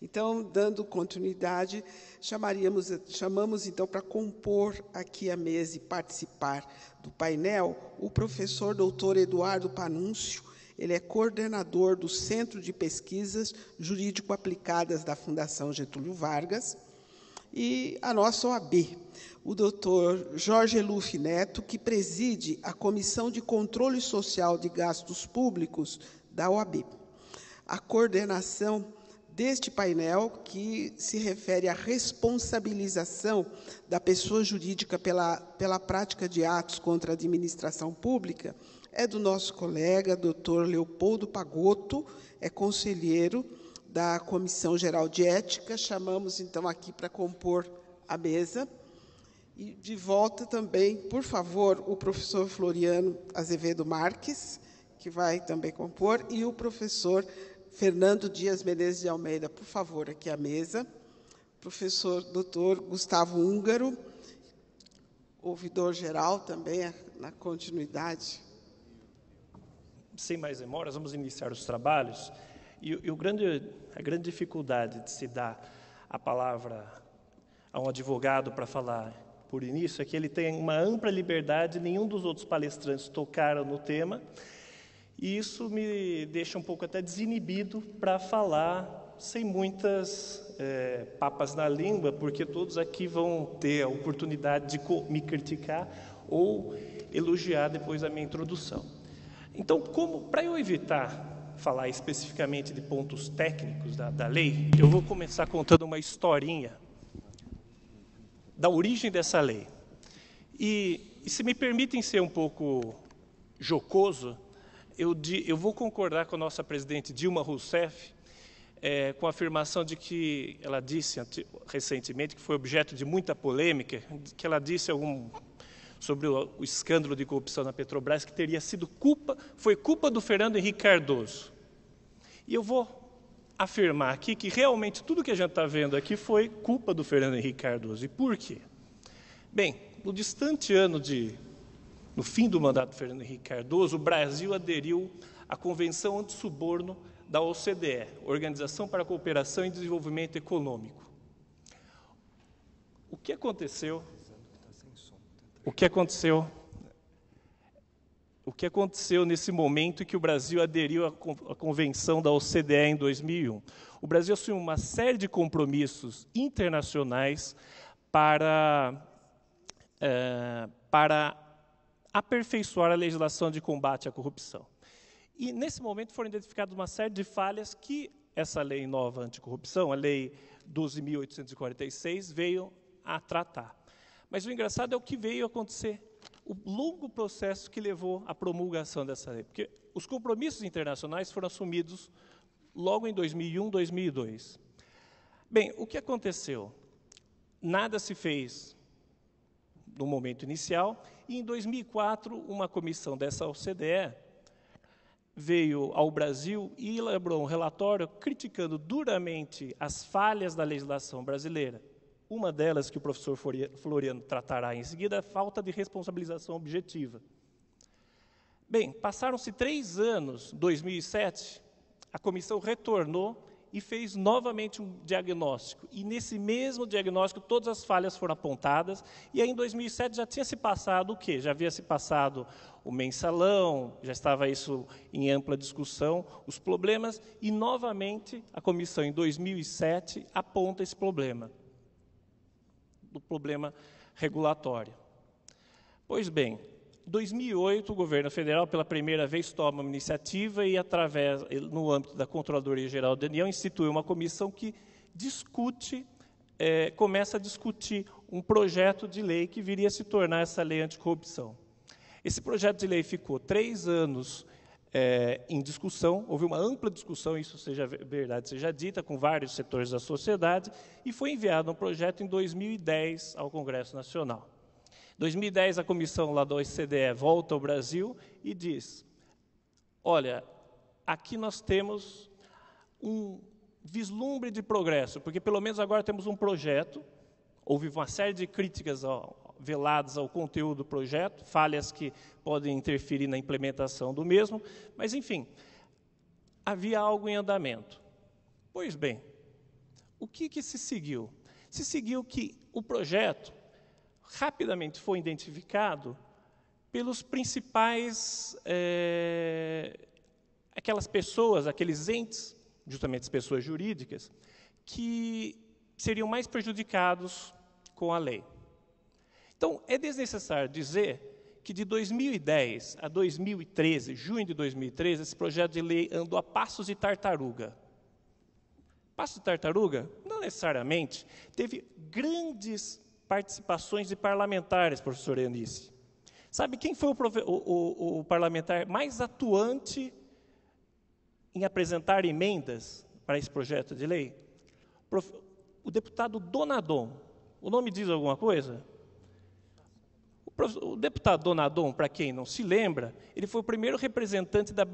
Então, dando continuidade, chamaríamos, chamamos então para compor aqui a mesa e participar do painel o professor doutor Eduardo Panúncio. Ele é coordenador do Centro de Pesquisas Jurídico Aplicadas da Fundação Getúlio Vargas e a nossa OAB, o doutor Jorge Eluf Neto, que preside a Comissão de Controle Social de Gastos Públicos da OAB. A coordenação deste painel que se refere à responsabilização da pessoa jurídica pela, pela prática de atos contra a administração pública é do nosso colega, doutor Leopoldo Pagotto, é conselheiro da Comissão Geral de Ética. Chamamos, então, aqui para compor a mesa. E de volta também, por favor, o professor Floriano Azevedo Marques, que vai também compor, e o professor Fernando Dias Menezes de Almeida, por favor, aqui à mesa. Professor doutor Gustavo Húngaro, ouvidor geral também, na continuidade. Sem mais demoras, vamos iniciar os trabalhos. E, e o grande, a grande dificuldade de se dar a palavra a um advogado para falar por início é que ele tem uma ampla liberdade, nenhum dos outros palestrantes tocaram no tema, e isso me deixa um pouco até desinibido para falar sem muitas é, papas na língua, porque todos aqui vão ter a oportunidade de me criticar ou elogiar depois da minha introdução. Então, como para eu evitar falar especificamente de pontos técnicos da, da lei, eu vou começar contando uma historinha da origem dessa lei. E, e se me permitem ser um pouco jocoso, eu, eu vou concordar com a nossa presidente Dilma Rousseff, é, com a afirmação de que ela disse recentemente, que foi objeto de muita polêmica, que ela disse algum, sobre o, o, escândalo de corrupção na Petrobras, que teria sido culpa, foi culpa do Fernando Henrique Cardoso. E eu vou afirmar aqui que realmente tudo que a gente está vendo aqui foi culpa do Fernando Henrique Cardoso. E por quê? Bem, no distante ano de no fim do mandato de Fernando Henrique Cardoso, o Brasil aderiu à Convenção Antissuborno da OCDE, Organização para a Cooperação e Desenvolvimento Econômico. O que aconteceu? O que aconteceu? O que aconteceu nesse momento em que o Brasil aderiu à convenção da OCDE em 2001? O Brasil assumiu uma série de compromissos internacionais para, é, para aperfeiçoar a legislação de combate à corrupção. E nesse momento foram identificadas uma série de falhas que essa lei nova anticorrupção, a lei 12.846, veio a tratar. Mas o engraçado é o que veio acontecer, o longo processo que levou à promulgação dessa lei, porque os compromissos internacionais foram assumidos logo em 2001, 2002. Bem, o que aconteceu? Nada se fez no momento inicial, e em 2004 uma comissão dessa OCDE veio ao Brasil e elaborou um relatório criticando duramente as falhas da legislação brasileira. Uma delas, que o professor Floriano tratará em seguida, é a falta de responsabilização objetiva. Bem, passaram-se três anos, 2007, a comissão retornou e fez novamente um diagnóstico. E nesse mesmo diagnóstico, todas as falhas foram apontadas. E aí, em 2007, já tinha se passado o quê? Já havia se passado o mensalão, já estava isso em ampla discussão, os problemas. E, novamente, a comissão, em 2007, aponta esse problema, do problema regulatório. Pois bem, 2008, o governo federal, pela primeira vez, toma uma iniciativa e, através, no âmbito da Controladoria Geral da União, institui uma comissão que discute, é, começa a discutir um projeto de lei que viria a se tornar essa lei anticorrupção. Esse projeto de lei ficou três anos é, em discussão, houve uma ampla discussão, isso seja verdade, seja dita, com vários setores da sociedade, e foi enviado um projeto em 2010 ao Congresso Nacional. 2010, a comissão lá da OCDE volta ao Brasil e diz: olha, aqui nós temos um vislumbre de progresso, porque pelo menos agora temos um projeto. Houve uma série de críticas veladas ao conteúdo do projeto, falhas que podem interferir na implementação do mesmo, mas enfim, havia algo em andamento. Pois bem, o que, que se seguiu? Se seguiu que o projeto rapidamente foi identificado pelos principais, é, aquelas pessoas, aqueles entes, justamente as pessoas jurídicas, que seriam mais prejudicados com a lei. Então, é desnecessário dizer que de 2010 a 2013, junho de 2013, esse projeto de lei andou a passos de tartaruga. Passo de tartaruga, não necessariamente, teve grandes participações de parlamentares, professor Eunice. Sabe quem foi o, o, o, parlamentar mais atuante em apresentar emendas para esse projeto de lei? O deputado Donadon. O nome diz alguma coisa? O deputado Donadon, para quem não se lembra, ele foi o primeiro representante da,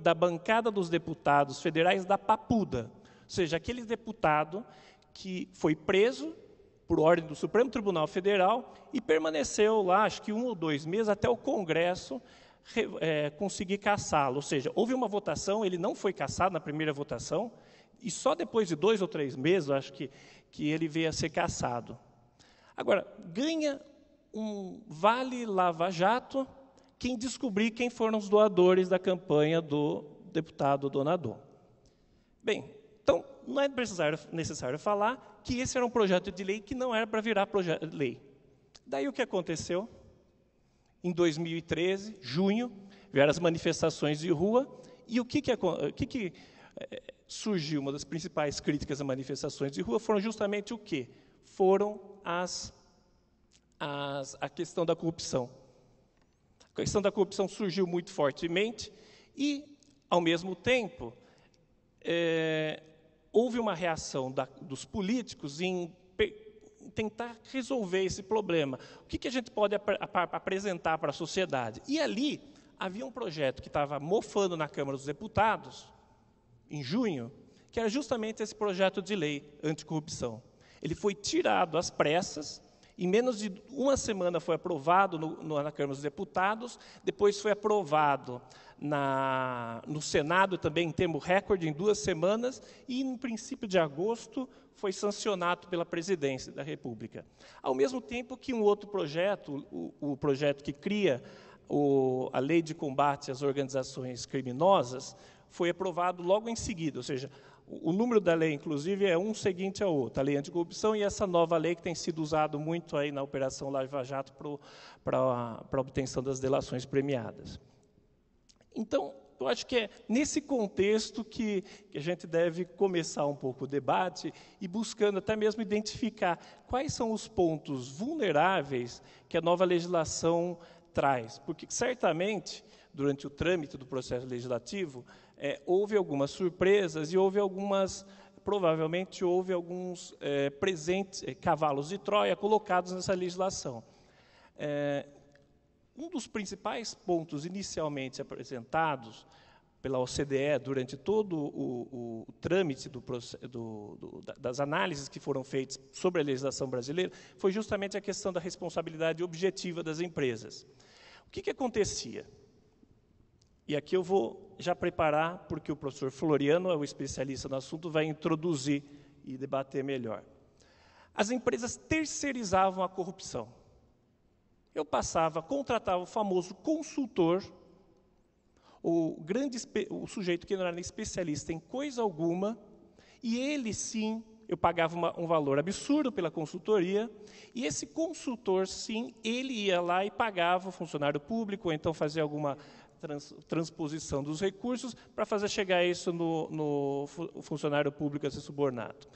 da bancada dos deputados federais da Papuda, ou seja, aquele deputado que foi preso por ordem do Supremo Tribunal Federal e permaneceu lá, acho que um ou dois meses, até o Congresso é, conseguir caçá-lo. Ou seja, houve uma votação, ele não foi caçado na primeira votação, e só depois de dois ou três meses, acho que, que ele veio a ser caçado. Agora, ganha um vale lava-jato quem descobrir quem foram os doadores da campanha do deputado donador. Bem, então, não é necessário, necessário falar que esse era um projeto de lei que não era para virar lei. Daí o que aconteceu? Em 2013, junho, vieram as manifestações de rua, e o que, que, o que, que eh, surgiu? Uma das principais críticas às manifestações de rua foram justamente o quê? Foram as, as, a questão da corrupção. A questão da corrupção surgiu muito fortemente, e, ao mesmo tempo, é, houve uma reação da, dos políticos em tentar resolver esse problema. O que, que a gente pode ap ap apresentar para a sociedade? E ali havia um projeto que estava mofando na Câmara dos Deputados, em junho, que era justamente esse projeto de lei anticorrupção. Ele foi tirado às pressas, em menos de uma semana foi aprovado no, no, na Câmara dos Deputados, depois foi aprovado na, no Senado também em termo recorde, em duas semanas, e no princípio de agosto foi sancionado pela presidência da República. Ao mesmo tempo que um outro projeto, o, o projeto que cria o, a lei de combate às organizações criminosas, foi aprovado logo em seguida, ou seja, o, o número da lei, inclusive, é um seguinte ao outro, a lei anticorrupção e essa nova lei que tem sido usada muito aí na Operação Lava Jato para a obtenção das delações premiadas. Então, eu acho que é nesse contexto que, que a gente deve começar um pouco o debate e buscando até mesmo identificar quais são os pontos vulneráveis que a nova legislação traz. Porque certamente, durante o trâmite do processo legislativo, é, houve algumas surpresas e houve algumas provavelmente houve alguns é, presentes, é, cavalos de Troia colocados nessa legislação. É, um dos principais pontos inicialmente apresentados pela OCDE durante todo o, o, o trâmite do, do, do, das análises que foram feitas sobre a legislação brasileira foi justamente a questão da responsabilidade objetiva das empresas. O que, que acontecia? E aqui eu vou já preparar, porque o professor Floriano é o especialista no assunto, vai introduzir e debater melhor. As empresas terceirizavam a corrupção. Eu passava, contratava o famoso consultor, o, grande, o sujeito que não era especialista em coisa alguma, e ele sim, eu pagava uma, um valor absurdo pela consultoria, e esse consultor sim, ele ia lá e pagava o funcionário público, ou então fazia alguma trans, transposição dos recursos para fazer chegar isso no, no funcionário público a ser subornado.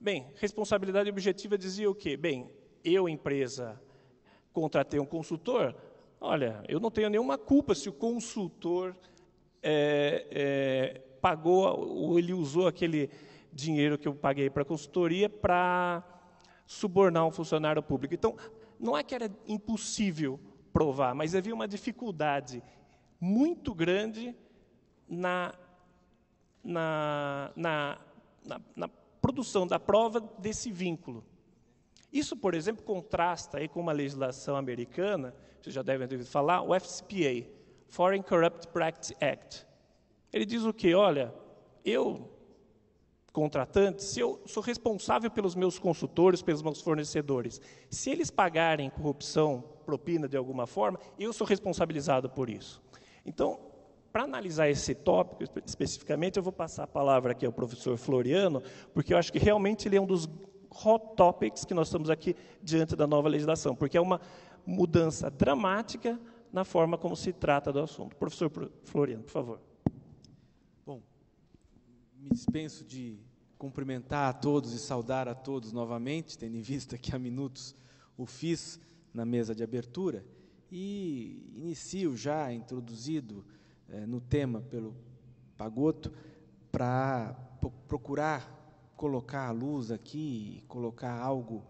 Bem, responsabilidade objetiva dizia o quê? Bem, eu, empresa, Contratei um consultor. Olha, eu não tenho nenhuma culpa se o consultor é, é, pagou ou ele usou aquele dinheiro que eu paguei para a consultoria para subornar um funcionário público. Então, não é que era impossível provar, mas havia uma dificuldade muito grande na, na, na, na, na produção da prova desse vínculo. Isso, por exemplo, contrasta aí com uma legislação americana, vocês já devem ter ouvido falar, o FCPA, Foreign Corrupt Practice Act. Ele diz o que? Olha, eu, contratante, se eu sou responsável pelos meus consultores, pelos meus fornecedores, se eles pagarem corrupção, propina de alguma forma, eu sou responsabilizado por isso. Então, para analisar esse tópico especificamente, eu vou passar a palavra aqui ao professor Floriano, porque eu acho que realmente ele é um dos hot topics que nós estamos aqui diante da nova legislação, porque é uma mudança dramática na forma como se trata do assunto. Professor Floriano, por favor. Bom, me dispenso de cumprimentar a todos e saudar a todos novamente, tendo em vista que há minutos o fiz na mesa de abertura, e inicio já introduzido eh, no tema pelo Pagoto para procurar colocar a luz aqui, colocar algo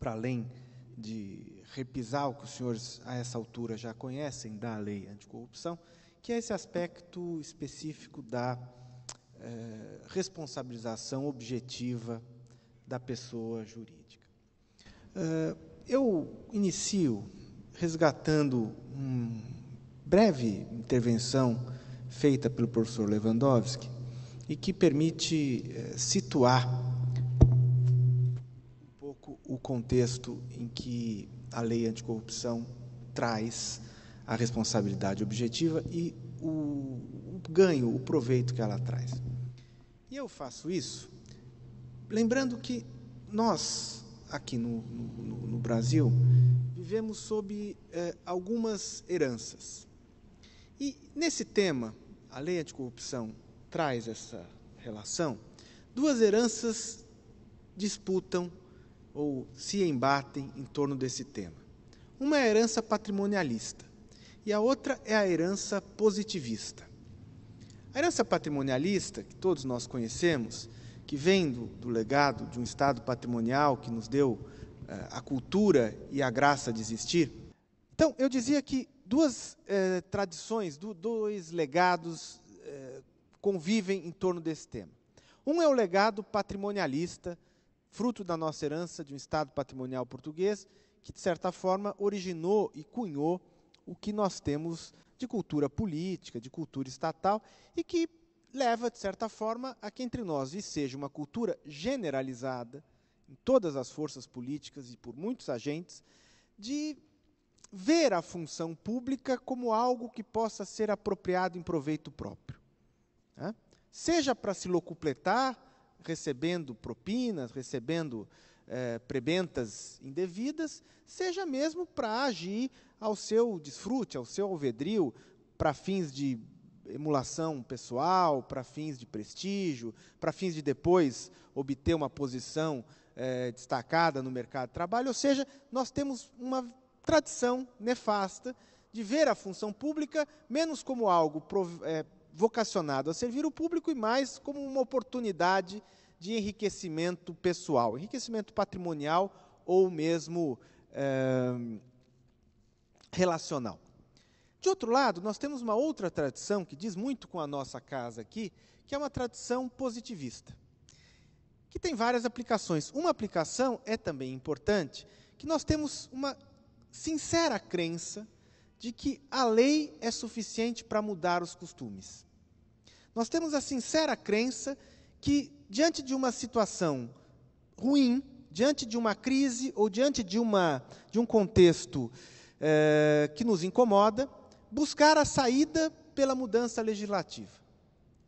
para além de repisar o que os senhores a essa altura já conhecem da lei anticorrupção, que é esse aspecto específico da eh, responsabilização objetiva da pessoa jurídica. Eh, eu inicio resgatando uma breve intervenção feita pelo professor Lewandowski, e que permite eh, situar um pouco o contexto em que a lei anticorrupção traz a responsabilidade objetiva e o, o ganho, o proveito que ela traz. E eu faço isso lembrando que nós, aqui no, no, no Brasil, vivemos sob eh, algumas heranças. E nesse tema, a lei anticorrupção traz essa relação, duas heranças disputam ou se embatem em torno desse tema. Uma é a herança patrimonialista e a outra é a herança positivista. A herança patrimonialista, que todos nós conhecemos, que vem do, do legado de um Estado patrimonial que nos deu eh, a cultura e a graça de existir. Então, eu dizia que duas eh, tradições, do, dois legados eh, convivem em torno desse tema. Um é o legado patrimonialista, fruto da nossa herança de um Estado patrimonial português, que, de certa forma, originou e cunhou o que nós temos de cultura política, de cultura estatal, e que leva, de certa forma, a que entre nós e seja uma cultura generalizada, em todas as forças políticas e por muitos agentes, de ver a função pública como algo que possa ser apropriado em proveito próprio. Né? Seja para se locupletar, recebendo propinas, recebendo eh, prebentas indevidas, seja mesmo para agir ao seu desfrute, ao seu alvedrio, para fins de emulação pessoal, para fins de prestígio, para fins de depois obter uma posição eh, destacada no mercado de trabalho. Ou seja, nós temos uma tradição nefasta de ver a função pública menos como algo prov eh, vocacionado a servir o público e mais como uma oportunidade de enriquecimento pessoal, enriquecimento patrimonial ou mesmo é, relacional. De outro lado, nós temos uma outra tradição que diz muito com a nossa casa aqui, que é uma tradição positivista, que tem várias aplicações. Uma aplicação é também importante, que nós temos uma sincera crença de que a lei é suficiente para mudar os costumes. Nós temos a sincera crença que, diante de uma situação ruim, diante de uma crise ou diante de, uma, de um contexto eh, que nos incomoda, buscar a saída pela mudança legislativa.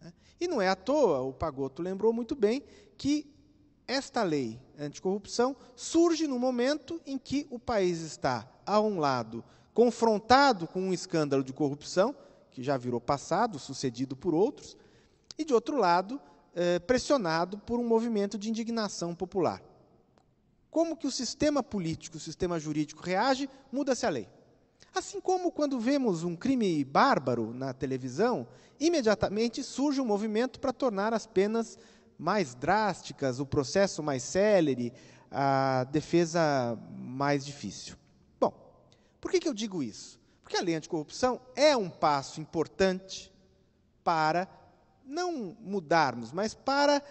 Né? E não é à toa, o Pagoto lembrou muito bem, que esta lei anticorrupção surge no momento em que o país está, a um lado, confrontado com um escândalo de corrupção, que já virou passado, sucedido por outros, e, de outro lado, é, pressionado por um movimento de indignação popular. Como que o sistema político, o sistema jurídico reage, muda-se a lei. Assim como quando vemos um crime bárbaro na televisão, imediatamente surge um movimento para tornar as penas mais drásticas, o processo mais célere, a defesa mais difícil. Bom, por que, que eu digo isso? Porque a lei anticorrupção é um passo importante para não mudarmos, mas para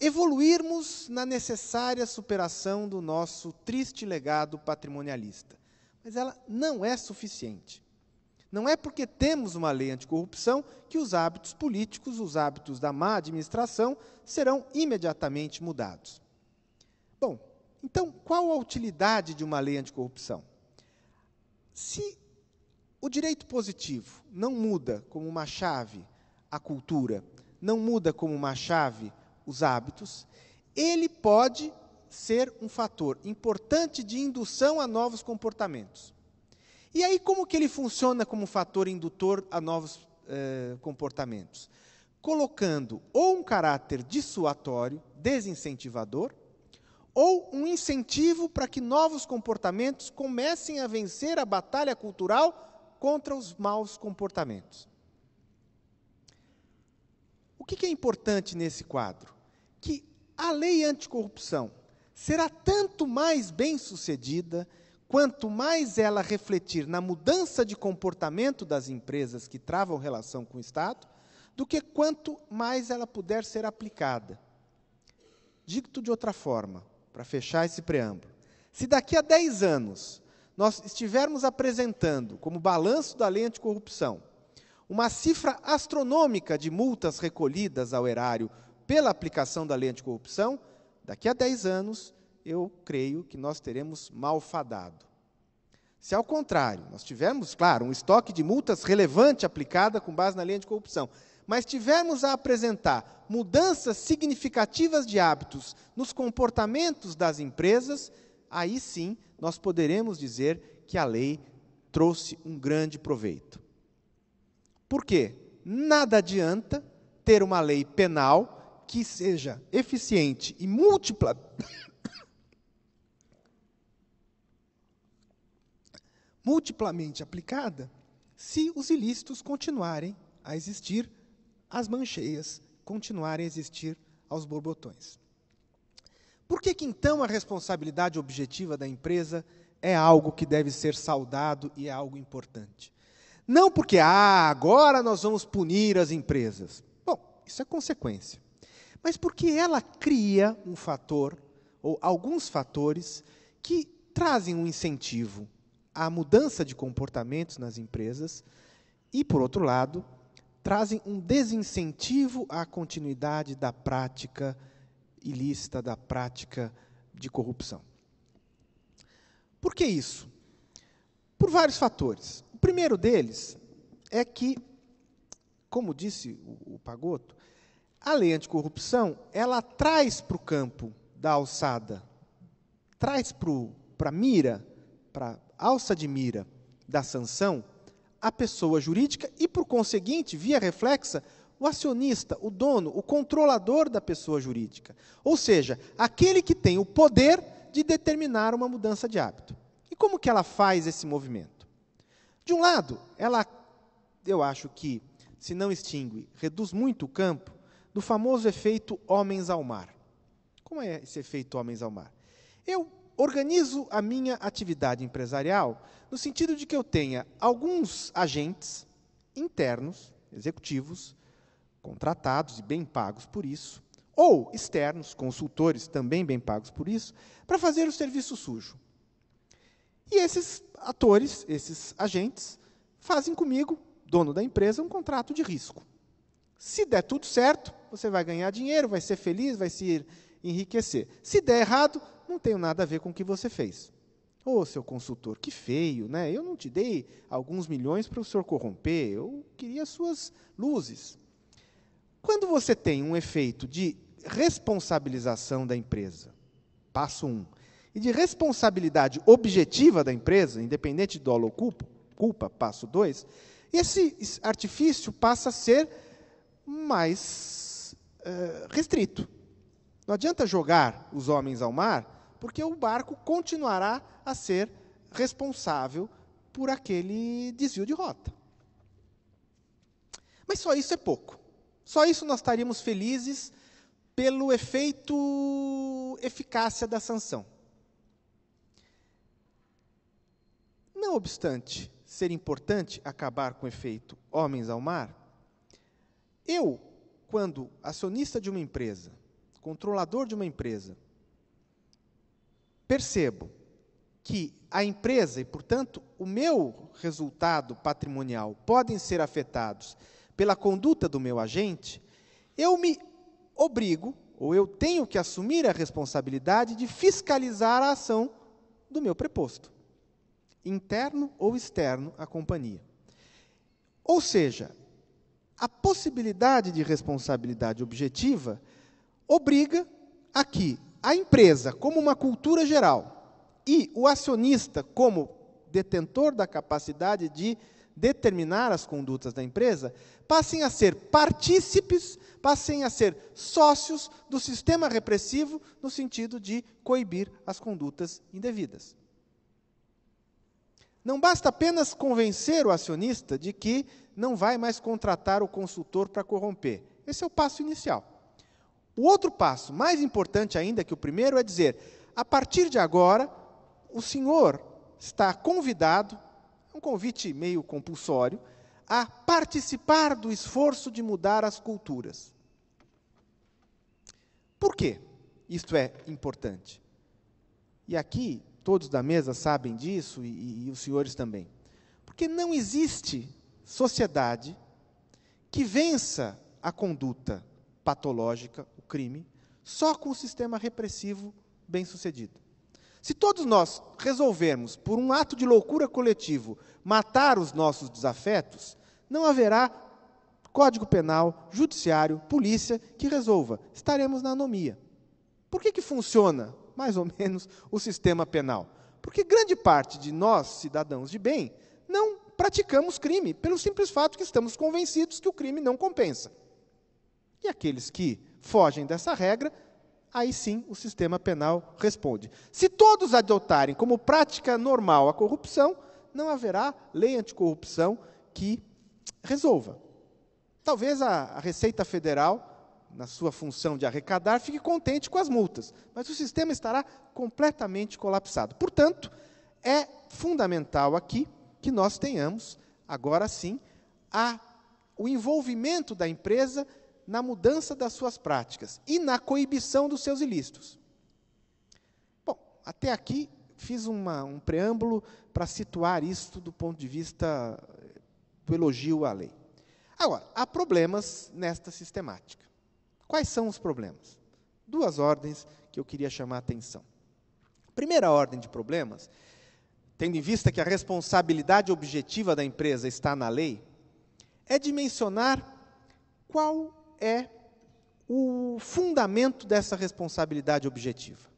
evoluirmos na necessária superação do nosso triste legado patrimonialista. Mas ela não é suficiente. Não é porque temos uma lei anticorrupção que os hábitos políticos, os hábitos da má administração serão imediatamente mudados. Bom, então qual a utilidade de uma lei anticorrupção? Se o direito positivo não muda como uma chave a cultura, não muda como uma chave os hábitos, ele pode ser um fator importante de indução a novos comportamentos. E aí, como que ele funciona como fator indutor a novos eh, comportamentos? Colocando ou um caráter dissuatório, desincentivador, ou um incentivo para que novos comportamentos comecem a vencer a batalha cultural contra os maus comportamentos. O que, é importante nesse quadro? Que a lei anticorrupção será tanto mais bem sucedida quanto mais ela refletir na mudança de comportamento das empresas que travam relação com o Estado, do que quanto mais ela puder ser aplicada. Digo-te de outra forma, para fechar esse preâmbulo. Se daqui a 10 anos nós estivermos apresentando como balanço da lei anticorrupção uma cifra astronômica de multas recolhidas ao erário pela aplicação da lei anticorrupção, daqui a 10 anos, eu creio que nós teremos malfadado. Se ao contrário, nós tivermos, claro, um estoque de multas relevante aplicada com base na lei anticorrupção, mas tivermos a apresentar mudanças significativas de hábitos nos comportamentos das empresas, aí sim nós poderemos dizer que a lei trouxe um grande proveito. Por quê? Nada adianta ter uma lei penal que seja eficiente e múltipla. multiplamente aplicada, se os ilícitos continuarem a existir, as mancheias continuarem a existir aos borbotões. Por que, que então a responsabilidade objetiva da empresa é algo que deve ser saudado e é algo importante? Não porque, ah, agora nós vamos punir as empresas. Bom, isso é consequência. Mas porque ela cria um fator, ou alguns fatores, que trazem um incentivo à mudança de comportamentos nas empresas e, por outro lado, trazem um desincentivo à continuidade da prática ilícita, da prática de corrupção. Por que isso? Por vários fatores primeiro deles é que, como disse o, Pagoto, a lei anticorrupção ela traz para o campo da alçada, traz para a mira, para alça de mira da sanção, a pessoa jurídica e, por conseguinte, via reflexa, o acionista, o dono, o controlador da pessoa jurídica. Ou seja, aquele que tem o poder de determinar uma mudança de hábito. E como que ela faz esse movimento? De um lado, ela, eu acho que, se não extingue, reduz muito o campo do famoso efeito homens ao mar. Como é esse efeito homens ao mar? Eu organizo a minha atividade empresarial no sentido de que eu tenha alguns agentes internos, executivos, contratados e bem pagos por isso, ou externos, consultores também bem pagos por isso, para fazer o serviço sujo. E esses atores, esses agentes, fazem comigo, dono da empresa, um contrato de risco. Se der tudo certo, você vai ganhar dinheiro, vai ser feliz, vai se enriquecer. Se der errado, não tenho nada a ver com o que você fez. Ô, oh, seu consultor, que feio, né? Eu não te dei alguns milhões para o senhor corromper, eu queria suas luzes. Quando você tem um efeito de responsabilização da empresa, passo um, e de responsabilidade objetiva da empresa, independente do dolo culpa, culpa, passo 2, esse artifício passa a ser mais eh, restrito. Não adianta jogar os homens ao mar, porque o barco continuará a ser responsável por aquele desvio de rota. Mas só isso é pouco. Só isso nós estaríamos felizes pelo efeito eficácia da sanção. Não obstante ser importante acabar com o efeito homens ao mar, eu, quando acionista de uma empresa, controlador de uma empresa, percebo que a empresa e, portanto, o meu resultado patrimonial podem ser afetados pela conduta do meu agente, eu me obrigo, ou eu tenho que assumir a responsabilidade de fiscalizar a ação do meu preposto interno ou externo à companhia. Ou seja, a possibilidade de responsabilidade objetiva obriga a que a empresa, como uma cultura geral, e o acionista, como detentor da capacidade de determinar as condutas da empresa, passem a ser partícipes, passem a ser sócios do sistema repressivo, no sentido de coibir as condutas indevidas. Não basta apenas convencer o acionista de que não vai mais contratar o consultor para corromper. Esse é o passo inicial. O outro passo, mais importante ainda que o primeiro, é dizer: a partir de agora, o senhor está convidado, é um convite meio compulsório, a participar do esforço de mudar as culturas. Por quê? Isto é importante. E aqui todos da mesa sabem disso e, e os senhores também. Porque não existe sociedade que vença a conduta patológica, o crime, só com o sistema repressivo bem sucedido. Se todos nós resolvermos, por um ato de loucura coletivo, matar os nossos desafetos, não haverá código penal, judiciário, polícia que resolva. Estaremos na anomia. Por que, que funciona mais ou menos, o sistema penal? Porque grande parte de nós, cidadãos de bem, não praticamos crime, pelo simples fato que estamos convencidos que o crime não compensa. E aqueles que fogem dessa regra, aí sim o sistema penal responde. Se todos adotarem como prática normal a corrupção, não haverá lei anticorrupção que resolva. Talvez a, a Receita Federal na sua função de arrecadar, fique contente com as multas, mas o sistema estará completamente colapsado. Portanto, é fundamental aqui que nós tenhamos, agora sim, a, o envolvimento da empresa na mudança das suas práticas e na coibição dos seus ilícitos. Bom, até aqui fiz uma, um preâmbulo para situar isto do ponto de vista eh, do elogio à lei. Agora, há problemas nesta sistemática. Quais são os problemas? Duas ordens que eu queria chamar a atenção. Primeira ordem de problemas, tendo em vista que a responsabilidade objetiva da empresa está na lei, é dimensionar qual é o fundamento dessa responsabilidade objetiva.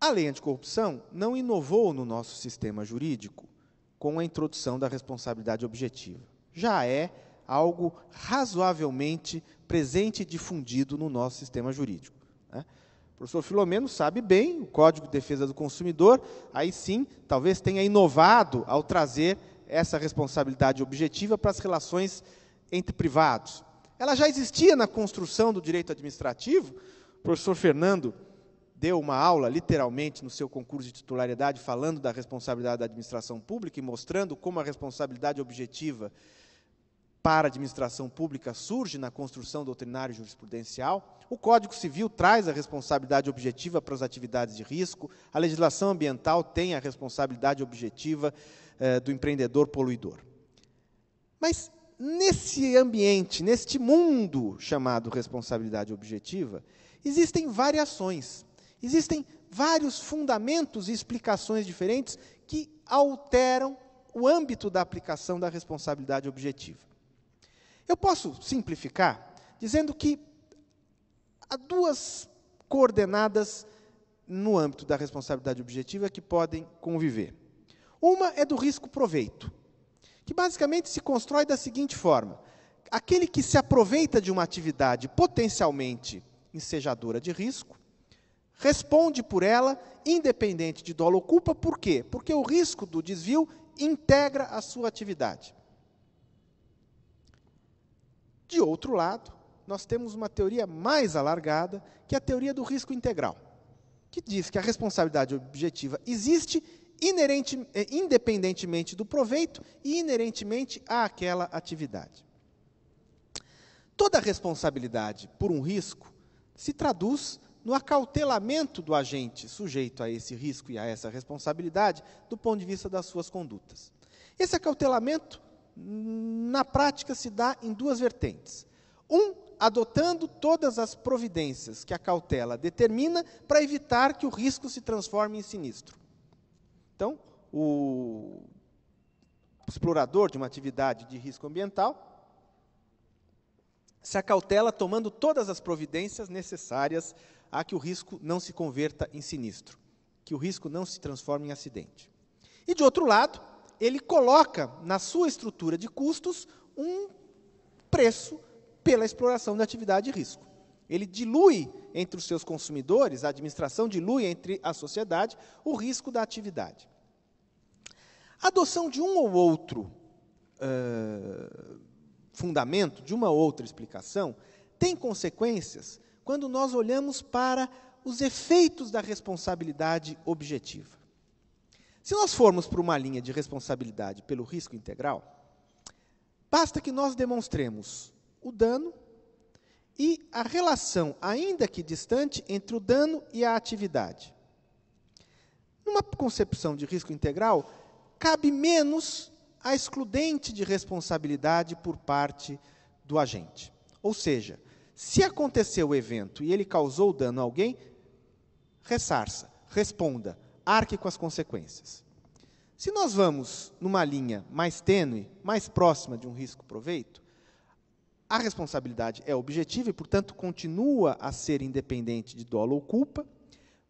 A lei anticorrupção não inovou no nosso sistema jurídico com a introdução da responsabilidade objetiva. Já é algo razoavelmente presente e difundido no nosso sistema jurídico. Né? O professor Filomeno sabe bem o Código de Defesa do Consumidor, aí sim, talvez tenha inovado ao trazer essa responsabilidade objetiva para as relações entre privados. Ela já existia na construção do direito administrativo, o professor Fernando deu uma aula, literalmente, no seu concurso de titularidade, falando da responsabilidade da administração pública e mostrando como a responsabilidade objetiva para a administração pública surge na construção doutrinária e jurisprudencial, o Código Civil traz a responsabilidade objetiva para as atividades de risco, a legislação ambiental tem a responsabilidade objetiva eh, do empreendedor poluidor. Mas nesse ambiente, neste mundo chamado responsabilidade objetiva, existem variações, existem vários fundamentos e explicações diferentes que alteram o âmbito da aplicação da responsabilidade objetiva. Eu posso simplificar dizendo que há duas coordenadas no âmbito da responsabilidade objetiva que podem conviver. Uma é do risco-proveito, que basicamente se constrói da seguinte forma: aquele que se aproveita de uma atividade potencialmente ensejadora de risco, responde por ela, independente de dolo ou culpa, por quê? Porque o risco do desvio integra a sua atividade. De outro lado, nós temos uma teoria mais alargada, que é a teoria do risco integral, que diz que a responsabilidade objetiva existe inerente, eh, independentemente do proveito e inerentemente àquela atividade. Toda responsabilidade por um risco se traduz no acautelamento do agente sujeito a esse risco e a essa responsabilidade do ponto de vista das suas condutas. Esse acautelamento na prática se dá em duas vertentes. Um, adotando todas as providências que a cautela determina para evitar que o risco se transforme em sinistro. Então, o explorador de uma atividade de risco ambiental se acautela tomando todas as providências necessárias a que o risco não se converta em sinistro, que o risco não se transforme em acidente. E de outro lado, ele coloca na sua estrutura de custos um preço pela exploração da atividade de risco. Ele dilui entre os seus consumidores, a administração dilui entre a sociedade o risco da atividade. A adoção de um ou outro uh, fundamento, de uma ou outra explicação, tem consequências quando nós olhamos para os efeitos da responsabilidade objetiva. Se nós formos para uma linha de responsabilidade pelo risco integral, basta que nós demonstremos o dano e a relação, ainda que distante, entre o dano e a atividade. Numa concepção de risco integral, cabe menos a excludente de responsabilidade por parte do agente. Ou seja, se aconteceu o evento e ele causou dano a alguém, ressarça, responda, arque com as consequências. Se nós vamos numa linha mais tênue, mais próxima de um risco-proveito, a responsabilidade é objetiva e, portanto, continua a ser independente de dolo ou culpa,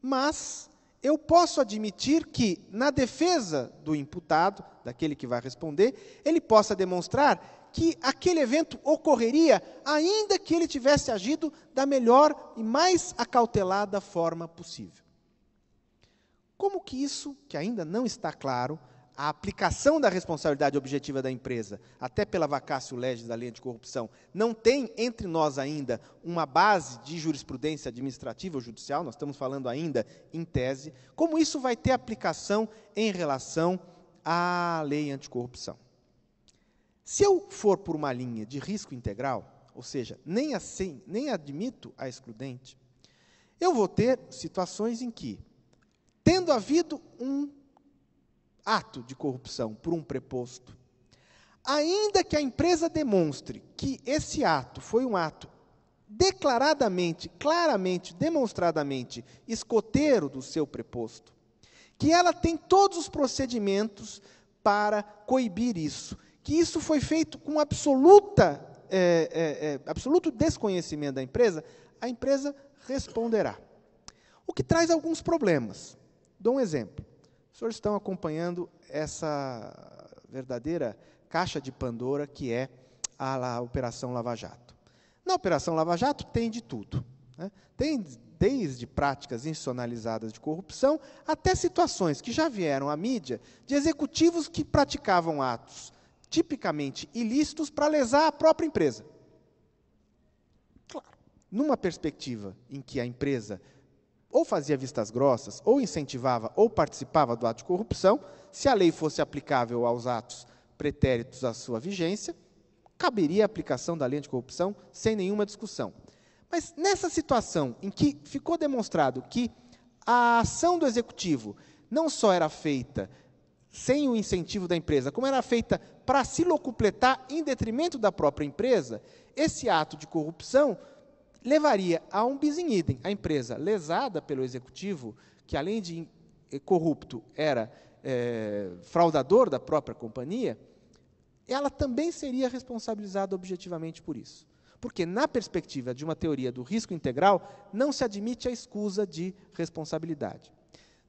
mas eu posso admitir que, na defesa do imputado, daquele que vai responder, ele possa demonstrar que aquele evento ocorreria ainda que ele tivesse agido da melhor e mais acautelada forma possível. Como que isso, que ainda não está claro, a aplicação da responsabilidade objetiva da empresa, até pela vacácio legis da lei de corrupção, não tem entre nós ainda uma base de jurisprudência administrativa ou judicial, nós estamos falando ainda em tese, como isso vai ter aplicação em relação à lei anticorrupção? Se eu for por uma linha de risco integral, ou seja, nem assim, nem admito a excludente, eu vou ter situações em que tendo havido um ato de corrupção por um preposto, ainda que a empresa demonstre que esse ato foi um ato declaradamente, claramente, demonstradamente escoteiro do seu preposto, que ela tem todos os procedimentos para coibir isso, que isso foi feito com absoluta, é, é, é, absoluto desconhecimento da empresa, a empresa responderá. O que traz alguns problemas. Dou um exemplo. Os senhores estão acompanhando essa verdadeira caixa de Pandora que é a, a Operação Lava Jato. Na Operação Lava Jato tem de tudo. Né? Tem desde práticas institucionalizadas de corrupção até situações que já vieram à mídia de executivos que praticavam atos tipicamente ilícitos para lesar a própria empresa. Claro, numa perspectiva em que a empresa ou fazia vistas grossas, ou incentivava ou participava do ato de corrupção, se a lei fosse aplicável aos atos pretéritos à sua vigência, caberia a aplicação da lei de corrupção sem nenhuma discussão. Mas nessa situação em que ficou demonstrado que a ação do executivo não só era feita sem o incentivo da empresa, como era feita para se locupletar em detrimento da própria empresa, esse ato de corrupção levaria a um idem. A empresa lesada pelo executivo, que além de eh, corrupto era é, fraudador da própria companhia, ela também seria responsabilizada objetivamente por isso. Porque, na perspectiva de uma teoria do risco integral, não se admite a escusa de responsabilidade.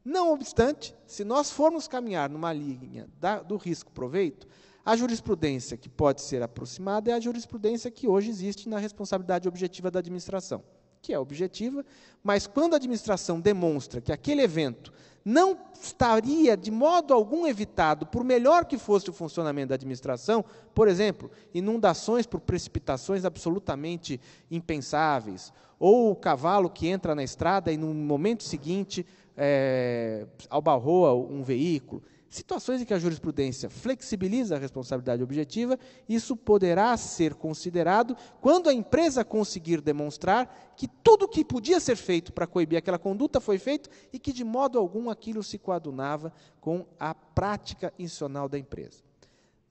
Não obstante, se nós formos caminhar numa linha da, do risco-proveito, a jurisprudência que pode ser aproximada é a jurisprudência que hoje existe na responsabilidade objetiva da administração, que é objetiva, mas quando a administração demonstra que aquele evento não estaria de modo algum evitado, por melhor que fosse o funcionamento da administração, por exemplo, inundações por precipitações absolutamente impensáveis, ou o cavalo que entra na estrada e no momento seguinte é, albarroa um veículo. Situações em que a jurisprudência flexibiliza a responsabilidade objetiva, isso poderá ser considerado quando a empresa conseguir demonstrar que tudo o que podia ser feito para coibir aquela conduta foi feito e que de modo algum aquilo se coadunava com a prática institucional da empresa.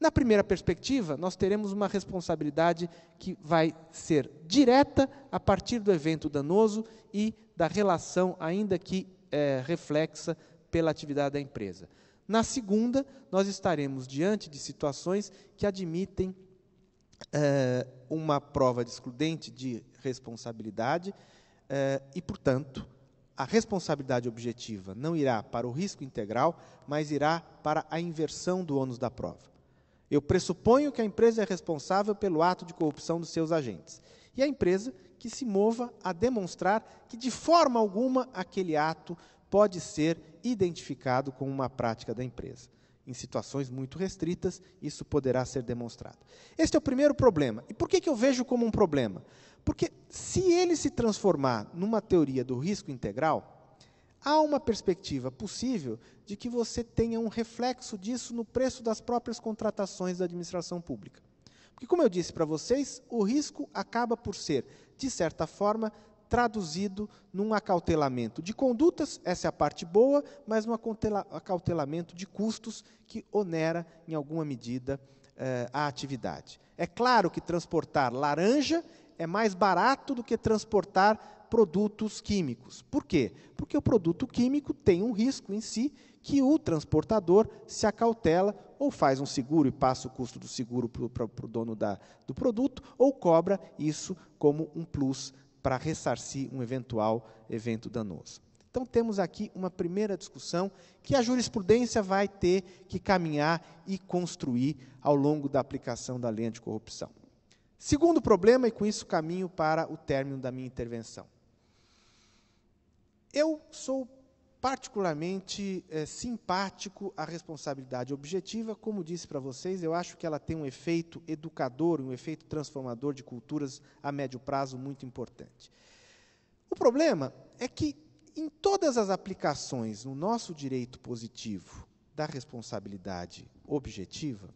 Na primeira perspectiva, nós teremos uma responsabilidade que vai ser direta a partir do evento danoso e da relação, ainda que é, reflexa, pela atividade da empresa. Na segunda, nós estaremos diante de situações que admitem é, uma prova de excludente de responsabilidade é, e, portanto, a responsabilidade objetiva não irá para o risco integral, mas irá para a inversão do ônus da prova. Eu pressuponho que a empresa é responsável pelo ato de corrupção dos seus agentes. E a empresa que se mova a demonstrar que, de forma alguma, aquele ato pode ser identificado como uma prática da empresa. Em situações muito restritas, isso poderá ser demonstrado. Este é o primeiro problema. E por que, que eu vejo como um problema? Porque se ele se transformar numa teoria do risco integral, há uma perspectiva possível de que você tenha um reflexo disso no preço das próprias contratações da administração pública. Porque, como eu disse para vocês, o risco acaba por ser, de certa forma, traduzido num acautelamento de condutas, essa é a parte boa, mas num acautelamento de custos que onera, em alguma medida, eh, a atividade. É claro que transportar laranja é mais barato do que transportar produtos químicos. Por quê? Porque o produto químico tem um risco em si que o transportador se acautela ou faz um seguro e passa o custo do seguro para o dono da, do produto, ou cobra isso como um plus para ressarcir um eventual evento danoso. Então temos aqui uma primeira discussão que a jurisprudência vai ter que caminhar e construir ao longo da aplicação da lei anticorrupção. Segundo problema, e com isso caminho para o término da minha intervenção. Eu sou particularmente é, simpático à responsabilidade objetiva. Como disse para vocês, eu acho que ela tem um efeito educador, um efeito transformador de culturas a médio prazo muito importante. O problema é que, em todas as aplicações no nosso direito positivo da responsabilidade objetiva,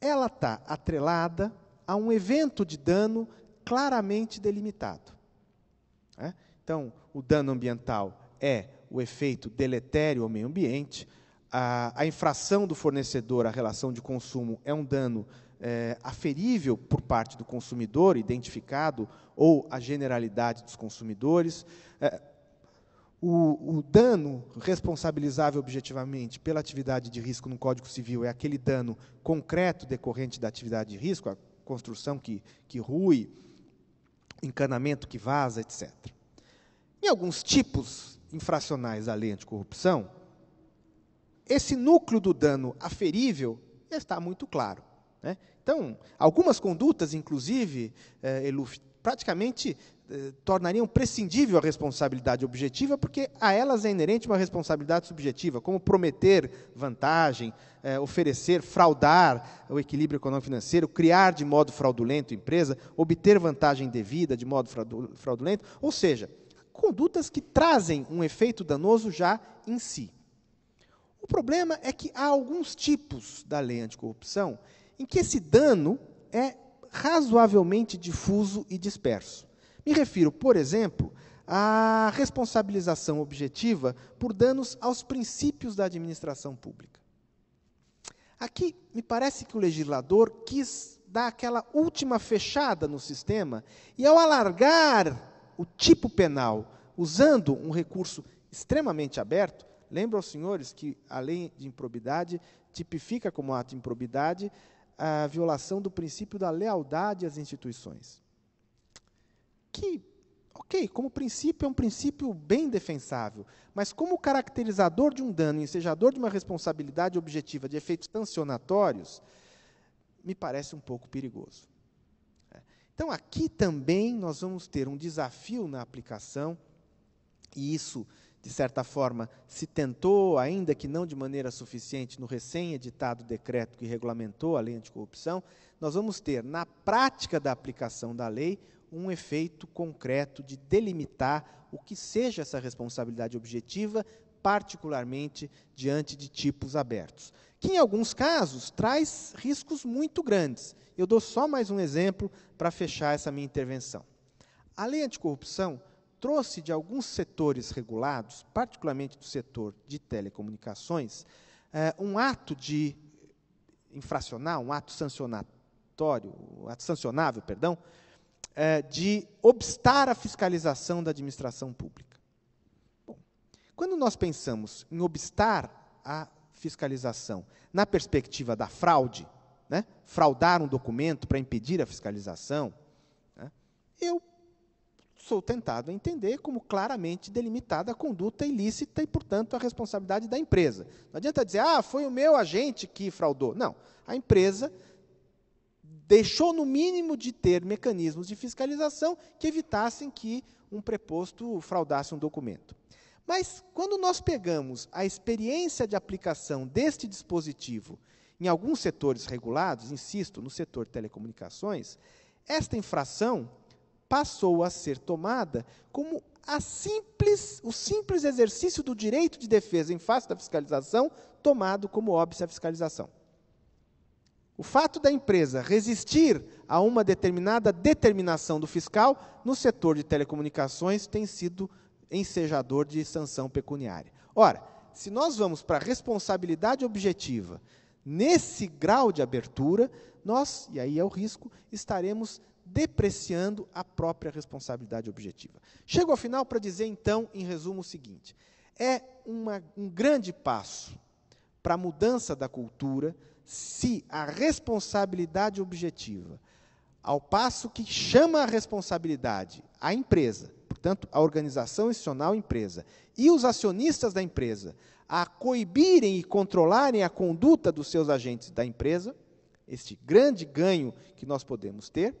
ela está atrelada a um evento de dano claramente delimitado. Né? Então, o dano ambiental é o efeito deletério ao meio ambiente, a, a infração do fornecedor à relação de consumo é um dano é, aferível por parte do consumidor, identificado, ou a generalidade dos consumidores. É, o, o, dano responsabilizável objetivamente pela atividade de risco no Código Civil é aquele dano concreto decorrente da atividade de risco, a construção que, que rui, encanamento que vaza, etc. Em alguns tipos infracionais à lei anticorrupção, esse núcleo do dano aferível está muito claro. Né? Então, algumas condutas, inclusive, eh, Eluf, praticamente eh, tornariam prescindível a responsabilidade objetiva, porque a elas é inerente uma responsabilidade subjetiva, como prometer vantagem, eh, oferecer, fraudar o equilíbrio econômico-financeiro, criar de modo fraudulento empresa, obter vantagem devida de modo fraudulento. Ou seja, condutas que trazem um efeito danoso já em si. O problema é que há alguns tipos da lei anticorrupção em que esse dano é razoavelmente difuso e disperso. Me refiro, por exemplo, à responsabilização objetiva por danos aos princípios da administração pública. Aqui, me parece que o legislador quis dar aquela última fechada no sistema e, ao alargar o tipo penal, usando um recurso extremamente aberto, lembro aos senhores que a lei de improbidade tipifica como ato de improbidade a violação do princípio da lealdade às instituições. Que, ok, como princípio é um princípio bem defensável, mas como caracterizador de um dano, ensejador de uma responsabilidade objetiva de efeitos sancionatórios, me parece um pouco perigoso. Então, aqui também nós vamos ter um desafio na aplicação, e isso, de certa forma, se tentou, ainda que não de maneira suficiente, no recém-editado decreto que regulamentou a lei anticorrupção. Nós vamos ter, na prática da aplicação da lei, um efeito concreto de delimitar o que seja essa responsabilidade objetiva, particularmente diante de tipos abertos que em alguns casos traz riscos muito grandes. Eu dou só mais um exemplo para fechar essa minha intervenção. A lei anticorrupção trouxe de alguns setores regulados, particularmente do setor de telecomunicações, eh, um ato de infracional, um ato sancionatório, um ato sancionável, perdão, eh, de obstar a fiscalização da administração pública. Bom, quando nós pensamos em obstar a fiscalização na perspectiva da fraude, né, fraudar um documento para impedir a fiscalização, né, eu sou tentado a entender como claramente delimitada a conduta ilícita e, portanto, a responsabilidade da empresa. Não adianta dizer, ah, foi o meu agente que fraudou. Não, a empresa deixou no mínimo de ter mecanismos de fiscalização que evitassem que um preposto fraudasse um documento. Mas quando nós pegamos a experiência de aplicação deste dispositivo em alguns setores regulados, insisto, no setor telecomunicações, esta infração passou a ser tomada como simples, o simples exercício do direito de defesa em face da fiscalização, tomado como óbice à fiscalização. O fato da empresa resistir a uma determinada determinação do fiscal no setor de telecomunicações tem sido ensejador de sanção pecuniária. Ora, se nós vamos para a responsabilidade objetiva nesse grau de abertura, nós, e aí é o risco, estaremos depreciando a própria responsabilidade objetiva. Chego ao final para dizer, então, em resumo, o seguinte: é uma, um grande passo para a mudança da cultura se a responsabilidade objetiva, ao passo que chama a responsabilidade a empresa portanto, a organização institucional empresa, e os acionistas da empresa a coibirem e controlarem a conduta dos seus agentes da empresa, este grande ganho que nós podemos ter,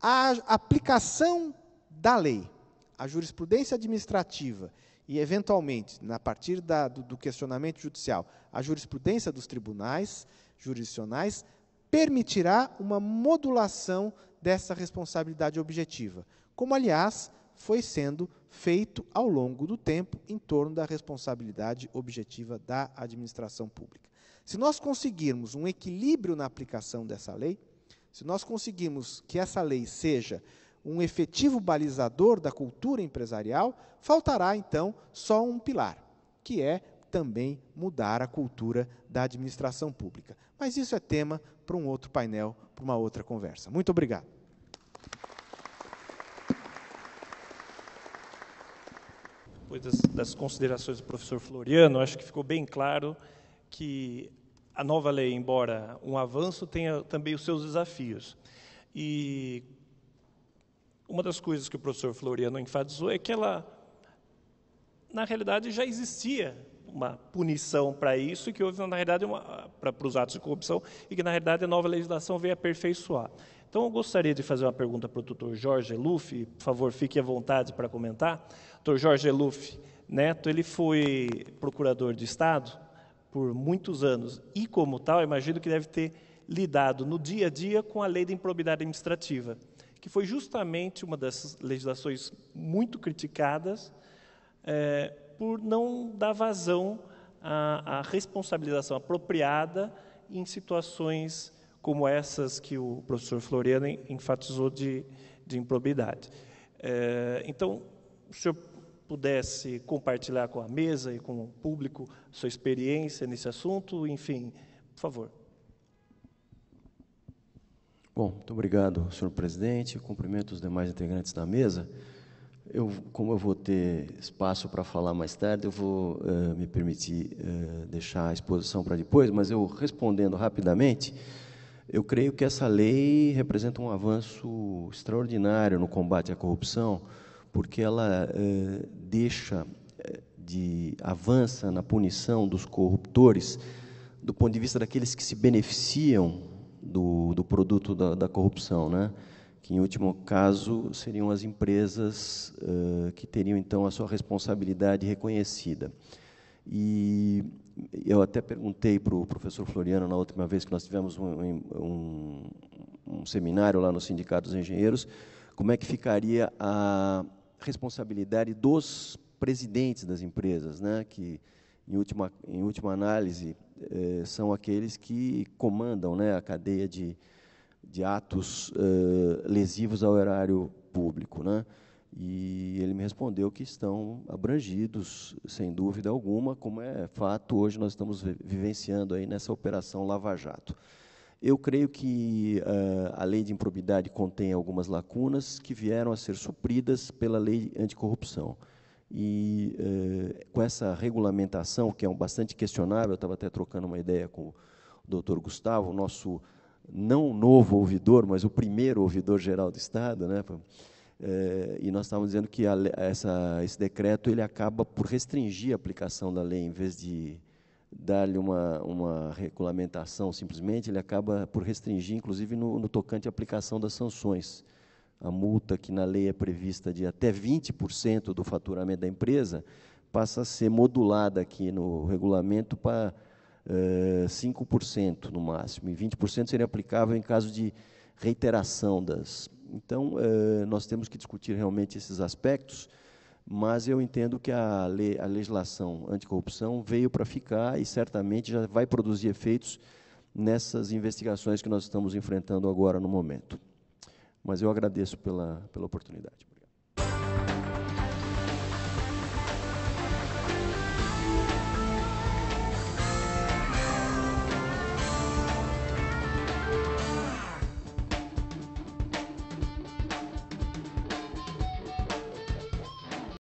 a aplicação da lei, a jurisprudência administrativa e, eventualmente, a partir da, do, do questionamento judicial, a jurisprudência dos tribunais jurisdicionais permitirá uma modulação dessa responsabilidade objetiva, como, aliás, foi sendo feito ao longo do tempo em torno da responsabilidade objetiva da administração pública. Se nós conseguirmos um equilíbrio na aplicação dessa lei, se nós conseguirmos que essa lei seja um efetivo balizador da cultura empresarial, faltará então só um pilar, que é também mudar a cultura da administração pública. Mas isso é tema para um outro painel, para uma outra conversa. Muito obrigado. depois das, das considerações do professor Floriano, acho que ficou bem claro que a nova lei, embora um avanço, tenha também os seus desafios. E uma das coisas que o professor Floriano enfatizou é que ela, na realidade, já existia uma punição para isso, que houve, na realidade, para, para os atos de corrupção, e que, na realidade, a nova legislação veio aperfeiçoar. Então, eu gostaria de fazer uma pergunta para o doutor Jorge Luffy, por favor, fique à vontade para comentar. Dr. Jorge Eluf Neto, ele foi procurador de Estado por muitos anos e, como tal, imagino que deve ter lidado no dia a dia com a lei da improbidade administrativa, que foi justamente uma das legislações muito criticadas é, por não dar vazão à, à responsabilização apropriada em situações como essas que o professor Floriano enfatizou de, de improbidade. É, então, o senhor pudesse compartilhar com a mesa e com o público sua experiência nesse assunto, enfim, por favor. Bom, muito obrigado, senhor presidente. Cumprimento os demais integrantes da mesa. Eu, como eu vou ter espaço para falar mais tarde, eu vou uh, me permitir uh, deixar a exposição para depois, mas eu respondendo rapidamente, eu creio que essa lei representa um avanço extraordinário no combate à corrupção porque ela eh, deixa eh, de avança na punição dos corruptores do ponto de vista daqueles que se beneficiam do, do produto da, da corrupção, né? que em último caso seriam as empresas eh, que teriam então a sua responsabilidade reconhecida. E eu até perguntei para o professor Floriano na última vez que nós tivemos um, um, um seminário lá no Sindicato dos Engenheiros, como é que ficaria a, responsabilidade dos presidentes das empresas, né, que, em última, em última análise, eh, são aqueles que comandam né, a cadeia de, de atos eh, lesivos ao erário público. Né? E ele me respondeu que estão abrangidos, sem dúvida alguma, como é fato hoje nós estamos vivenciando aí nessa operação Lava Jato. Eu creio que uh, a lei de improbidade contém algumas lacunas que vieram a ser supridas pela lei anticorrupção. E uh, com essa regulamentação, que é um bastante questionável, eu estava até trocando uma ideia com o doutor Gustavo, nosso não novo ouvidor, mas o primeiro ouvidor geral do Estado, né? Eh, e nós estávamos dizendo que a, essa, esse decreto ele acaba por restringir a aplicação da lei em vez de dar-lhe uma, uma regulamentação simplesmente, ele acaba por restringir, inclusive, no, no tocante à aplicação das sanções. A multa, que na lei é prevista de até 20% do faturamento da empresa, passa a ser modulada aqui no regulamento para eh, 5% no máximo, e 20% seria aplicável em caso de reiteração das. Então, eh, nós temos que discutir realmente esses aspectos mas eu entendo que a, lei, a legislação anticorrupção veio para ficar e certamente já vai produzir efeitos nessas investigações que nós estamos enfrentando agora no momento. Mas eu agradeço pela, pela oportunidade.